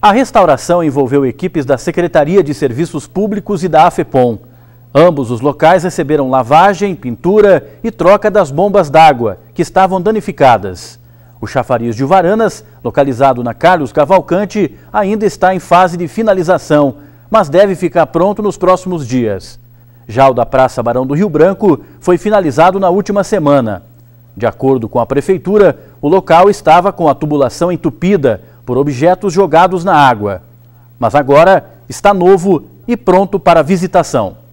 A restauração envolveu equipes da Secretaria de Serviços Públicos e da AFEPOM. Ambos os locais receberam lavagem, pintura e troca das bombas d'água, que estavam danificadas. O chafariz de Varanas, localizado na Carlos Cavalcante, ainda está em fase de finalização, mas deve ficar pronto nos próximos dias. Já o da Praça Barão do Rio Branco foi finalizado na última semana. De acordo com a Prefeitura, o local estava com a tubulação entupida, por objetos jogados na água, mas agora está novo e pronto para visitação.